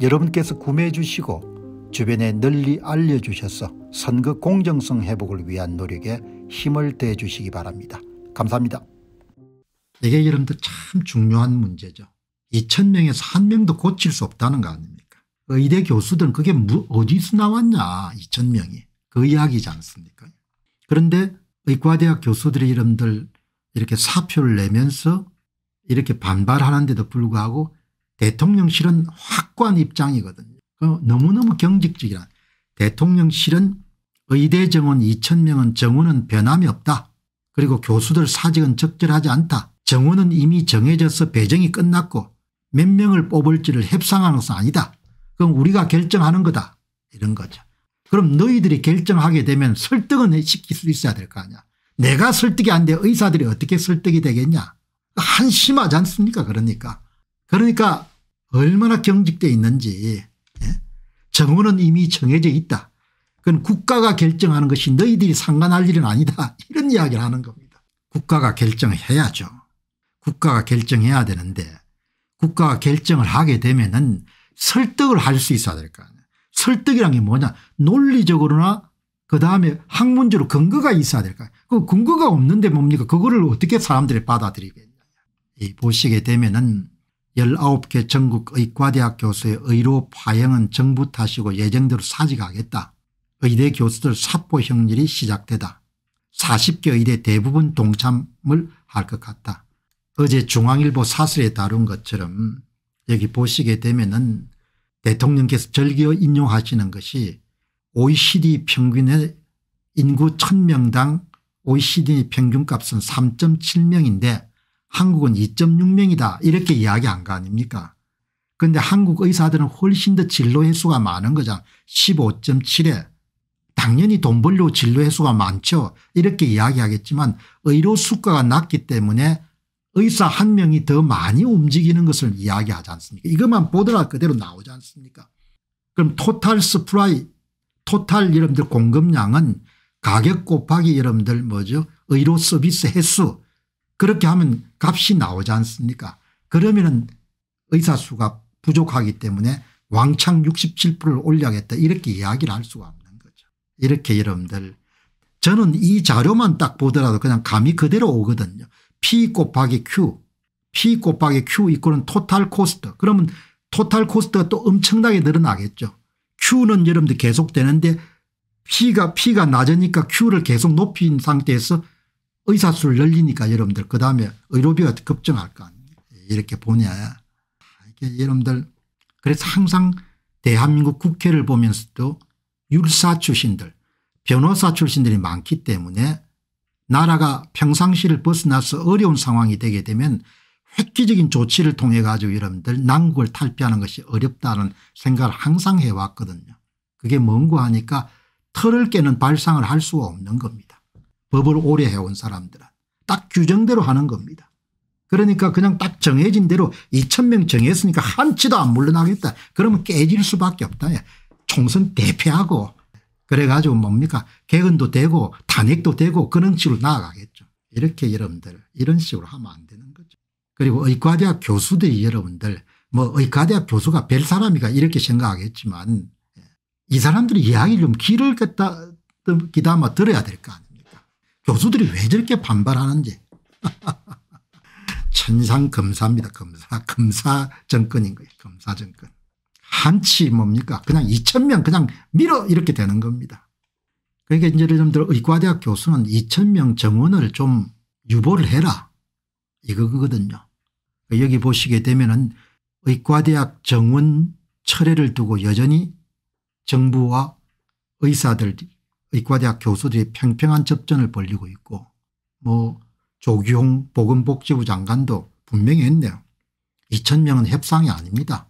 여러분께서 구매해 주시고 주변에 널리 알려주셔서 선거 공정성 회복을 위한 노력에 힘을 대 주시기 바랍니다. 감사합니다. 이게 여러분들 참 중요한 문제죠. 2,000명에서 한 명도 고칠 수 없다는 거 아닙니까? 의대 교수들은 그게 어디서 나왔냐 2,000명이. 그 이야기지 않습니까? 그런데 의과대학 교수들이 이름들 이렇게 사표를 내면서 이렇게 반발하는데도 불구하고 대통령실은 확고한 입장이거든요. 그 너무너무 경직적이라 대통령실은 의대 정원 2천명은 정원은 변함이 없다. 그리고 교수들 사직은 적절하지 않다. 정원은 이미 정해져서 배정이 끝났고 몇 명을 뽑을지를 협상하는 것은 아니다. 그럼 우리가 결정하는 거다. 이런 거죠. 그럼 너희들이 결정하게 되면 설득은 시킬 수 있어야 될 거 아니야. 내가 설득이 안 돼 의사들이 어떻게 설득이 되겠냐. 그 한심하지 않습니까 그러니까. 그러니까 얼마나 경직돼 있는지 예? 정원은 이미 정해져 있다. 그건 국가가 결정하는 것이 너희들이 상관할 일은 아니다. 이런 이야기를 하는 겁니다. 국가가 결정해야죠. 국가가 결정해야 되는데 국가가 결정을 하게 되면 은 설득을 할 수 있어야 될 거 아니에요. 설득이란 게 뭐냐 논리적으로나 그다음에 학문적으로 근거가 있어야 될 거 아니에요. 그 근거가 없는데 뭡니까 그거를 어떻게 사람들이 받아들이겠냐. 보시게 되면 은 19개 전국 의과대학 교수의 의료 파행은 정부 탓이고 예정대로 사직하겠다. 의대 교수들 사포 형질이 시작되다. 40개 의대 대부분 동참을 할 것 같다. 어제 중앙일보 사설에 다룬 것처럼 여기 보시게 되면 은 대통령께서 절기어 인용하시는 것이 OECD 평균의 인구 1000명당 OECD 평균값은 3.7명인데 한국은 2.6명이다 이렇게 이야기 한거 아닙니까 그런데 한국 의사들은 훨씬 더 진료 횟수가 많은 거잖아 15.7에 당연히 돈 벌려고 진료 횟수가 많죠 이렇게 이야기하겠지만 의료 수가가 낮기 때문에 의사 한 명이 더 많이 움직이는 것을 이야기하지 않습니까 이것만 보더라 그대로 나오지 않습니까 그럼 토탈 스프라이 토탈 여러분들 공급량은 가격 곱하기 여러분들 뭐죠 의료 서비스 횟수 그렇게 하면 값이 나오지 않습니까 그러면 의사수가 부족하기 때문에 왕창 67%를 올려야겠다 이렇게 이야기를 할 수가 없는 거죠. 이렇게 여러분들 저는 이 자료만 딱 보더라도 그냥 감이 그대로 오거든요. P 곱하기 Q P 곱하기 Q 이꼴은 토탈 코스트 그러면 토탈 코스트가 또 엄청나게 늘어나겠죠. Q는 여러분들 계속 되는데 P가 P가 낮으니까 Q를 계속 높인 상태에서 의사수를 늘리니까 여러분들 그 다음에 의료비가 급증할 거 아닙니까 이렇게 보냐 이게 여러분들 그래서 항상 대한민국 국회를 보면서도 율사 출신들 변호사 출신들이 많기 때문에 나라가 평상시를 벗어나서 어려운 상황이 되게 되면 획기적인 조치를 통해 가지고 여러분들 난국을 탈피하는 것이 어렵다는 생각을 항상 해왔거든요. 그게 뭔고 하니까 털을 깨는 발상을 할 수가 없는 겁니다. 법을 오래 해온 사람들은 딱 규정대로 하는 겁니다. 그러니까 그냥 딱 정해진 대로 2천명 정했으니까 한치도 안 물러나겠다. 그러면 깨질 수밖에 없다. 예. 총선 대패하고 그래가지고 뭡니까 개헌도 되고 탄핵도 되고 그런 식으로 나아가겠죠. 이렇게 여러분들 이런 식으로 하면 안 되는 거죠. 그리고 의과대학 교수들이 여러분들 뭐 의과대학 교수가 별 사람이가 이렇게 생각하겠지만 예. 이 사람들이 이야기를 좀 길을 갖다 기담아 들어야 될 거 아니에요. 교수들이 왜 저렇게 반발하는지. 천상 검사입니다. 검사. 검사 정권인 거예요. 검사 정권. 한치 뭡니까 그냥 2천명 그냥 밀어 이렇게 되는 겁니다. 그러니까 이제 예를 들어 의과대학 교수는 2천명 정원을 좀 유보를 해라 이거거든요. 여기 보시게 되면 은 의과대학 정원 철회를 두고 여전히 정부와 의사들이 의과대학 교수들이 평평한 접전을 벌리고 있고 뭐 조규홍 보건복지부 장관도 분명히 했네요. 2천명은 협상이 아닙니다.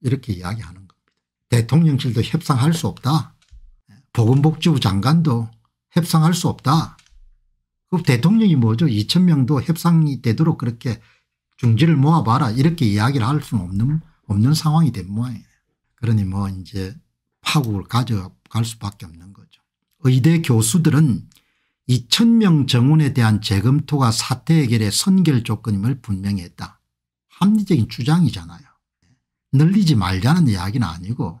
이렇게 이야기하는 겁니다. 대통령실도 협상할 수 없다. 보건복지부 장관도 협상할 수 없다. 그 대통령이 뭐죠? 2천명도 협상이 되도록 그렇게 중지를 모아봐라 이렇게 이야기를 할 수는 없는 없는 상황이 된 모양이에요. 그러니 뭐 이제 파국을 가져갈 수밖에 없는 거죠. 의대 교수들은 2000명 정원에 대한 재검토가 사태 해결의 선결 조건임을 분명히 했다. 합리적인 주장이잖아요. 늘리지 말자는 이야기는 아니고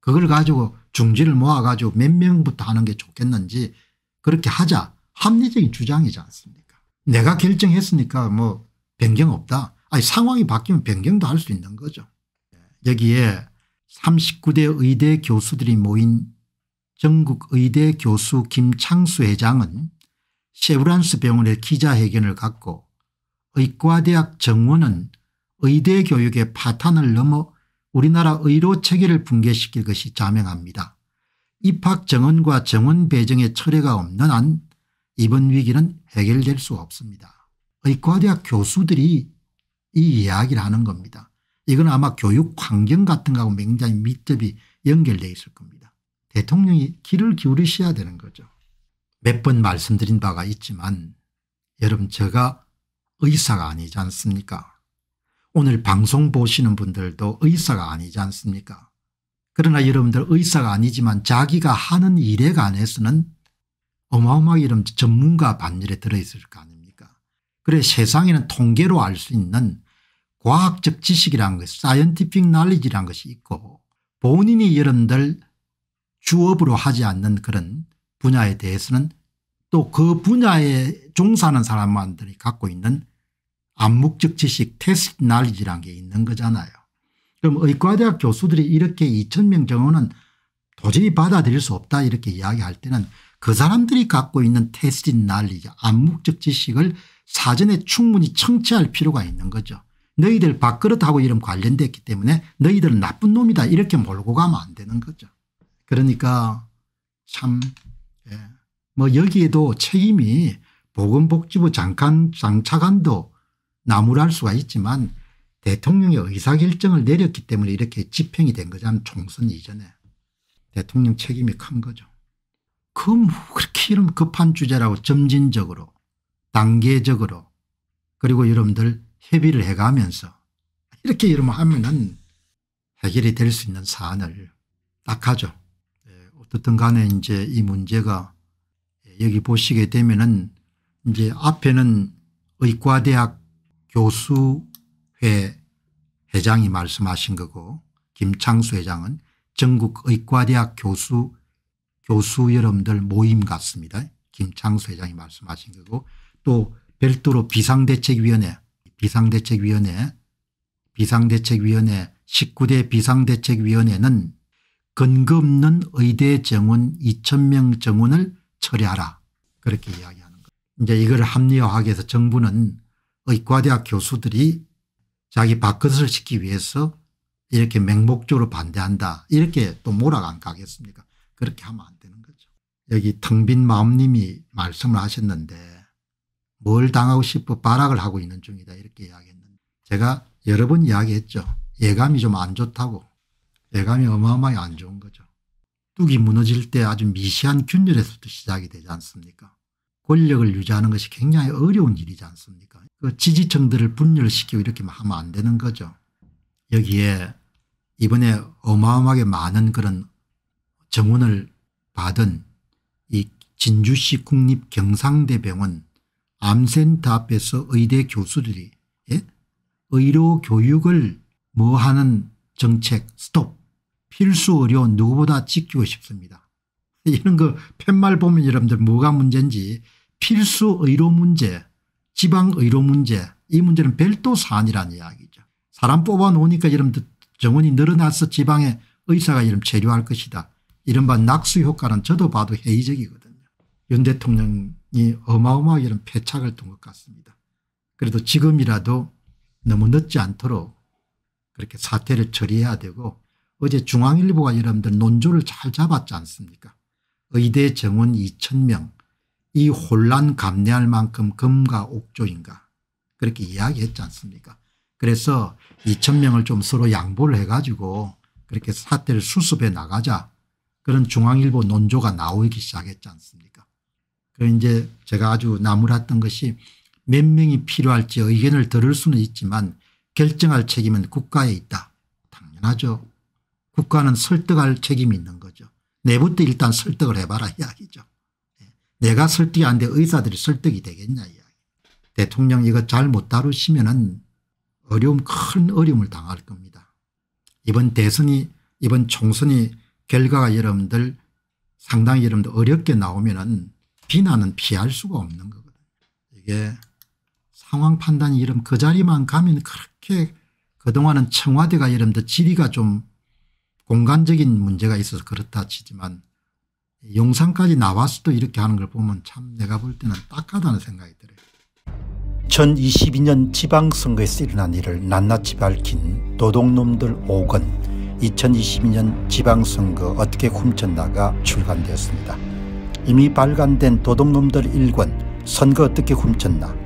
그걸 가지고 중지를 모아가지고 몇 명부터 하는 게 좋겠는지 그렇게 하자 합리적인 주장이지 않습니까 내가 결정했으니까 뭐 변경 없다. 아니 상황이 바뀌면 변경도 할 수 있는 거죠. 예. 여기에 39대 의대 교수들이 모인 전국의대 교수 김창수 회장은 세브란스 병원의 기자회견을 갖고 의과대학 정원은 의대 교육의 파탄을 넘어 우리나라 의료 체계를 붕괴시킬 것이 자명합니다. 입학 정원과 정원 배정의 철회가 없는 한 이번 위기는 해결될 수 없습니다. 의과대학 교수들이 이 이야기를 하는 겁니다. 이건 아마 교육 환경 같은 거하고 굉장히 밑접이 연결되어 있을 겁니다. 대통령이 귀를 기울이셔야 되는 거죠. 몇 번 말씀드린 바가 있지만 여러분 제가 의사가 아니지 않습니까 오늘 방송 보시는 분들도 의사가 아니지 않습니까 그러나 여러분들 의사가 아니지만 자기가 하는 일에 관해서는 어마어마하게 이런 전문가 반열에 들어있을 거 아닙니까 그래 세상에는 통계로 알 수 있는 과학적 지식이란 것, 이 사이언티픽 날리지란 것이 있고 본인이 여러분들 주업으로 하지 않는 그런 분야에 대해서는 또 그 분야에 종사하는 사람만들이 갖고 있는 암묵적 지식 테스트 날리지란 게 있는 거잖아요. 그럼 의과대학 교수들이 이렇게 2천명 정원은 도저히 받아들일 수 없다 이렇게 이야기할 때는 그 사람들이 갖고 있는 테스트 날리지 암묵적 지식을 사전에 충분히 청취할 필요가 있는 거죠. 너희들 밥그릇하고 이름 관련됐기 때문에 너희들은 나쁜 놈이다 이렇게 몰고 가면 안 되는 거죠. 그러니까 참, 예. 뭐 여기에도 책임이 보건복지부 장관, 장차관도 나무랄 수가 있지만 대통령의 의사결정을 내렸기 때문에 이렇게 집행이 된 거잖아요. 총선 이전에. 대통령 책임이 큰 거죠. 그뭐 그렇게 이런 급한 주제라고 점진적으로 단계적으로 그리고 여러분들 협의를 해가면서 이렇게 이러면 하면은 해결이 될 수 있는 사안을 딱 하죠. 어떻든 간에 이제 이 문제가 예, 여기 보시게 되면은 이제 앞에는 의과대학 교수회 회장이 말씀하신 거고 김창수 회장은 전국의과대학 교수 교수 여러분들 모임 같습니다. 김창수 회장이 말씀하신 거고 또 별도로 비상대책위원회 비상대책위원회 비상대책위원회 19대 비상대책위원회는 근거 없는 의대 정원 2천명 정원을 처리하라 그렇게 이야기하는 거예요. 이제 이걸 합리화하기 위해서 정부는 의과대학 교수들이 자기 밥그릇을 시키기 위해서 이렇게 맹목적으로 반대한다 이렇게 또 몰아간 가겠습니까 그렇게 하면 안 되는 거죠. 여기 텅빈 마음님이 말씀을 하셨는데 뭘 당하고 싶어 발악을 하고 있는 중이다 이렇게 이야기했는데 제가 여러 번 이야기했죠. 예감이 좀 안 좋다고 내감이 어마어마하게안 좋은 거죠. 뚝이 무너질 때 아주 미시한 균열에서부터 시작이 되지 않습니까? 권력을 유지하는 것이 굉장히 어려운 일이지 않습니까? 그 지지층들을 분열시키고 이렇게 하면 안 되는 거죠. 여기에 이번에 어마어마하게 많은 그런 정원을 받은 이 진주시 국립경상대병원 암센터 앞에서 의대 교수들이 예? 의료 교육을 뭐 하는 정책 스톱 필수 의료 누구보다 지키고 싶습니다. 이런 거 팻말 보면 여러분들 뭐가 문제인지 필수 의료 문제 지방 의료 문제 이 문제는 별도 사안이라는 이야기죠. 사람 뽑아놓으니까 여러분들 정원이 늘어나서 지방에 의사가 이런 체류할 것이다. 이른바 낙수 효과는 저도 봐도 회의적이거든요. 윤 대통령이 어마어마하게 이런 패착을 둔 것 같습니다. 그래도 지금이라도 너무 늦지 않도록 그렇게 사태를 처리해야 되고 어제 중앙일보가 여러분들 논조를 잘 잡았지 않습니까 의대 정원 2천명 이 혼란 감내할 만큼 금과 옥조인가 그렇게 이야기했지 않습니까 그래서 2천명을 좀 서로 양보를 해가지고 그렇게 사태를 수습해 나가자 그런 중앙일보 논조가 나오기 시작했지 않습니까 그래서 이제 제가 아주 나무랐던 것이 몇 명이 필요할지 의견을 들을 수는 있지만 결정할 책임은 국가에 있다. 당연하죠. 국가는 설득할 책임이 있는 거죠. 내부터 일단 설득을 해봐라 이야기죠. 예. 내가 설득이 안 돼 의사들이 설득이 되겠냐 이야기. 대통령 이거 잘 못 다루시면 은 어려움 큰 어려움을 당할 겁니다. 이번 대선이 이번 총선이 결과가 여러분들 상당히 여러분들 어렵게 나오면 은 비난은 피할 수가 없는 거거든요. 이게 상황 판단 이름 그 자리만 가면 그렇게 그동안은 청와대가 이름도 지리가 좀 공간적인 문제가 있어서 그렇다 치지만 영상까지 나왔어도 이렇게 하는 걸 보면 참 내가 볼 때는 딱하다는 생각이 들어요. 2022년 지방선거에서 일어난 일을 낱낱이 밝힌 도둑놈들 5권 2022년 지방선거 어떻게 훔쳤나가 출간되었습니다. 이미 발간된 도둑놈들 1권 선거 어떻게 훔쳤나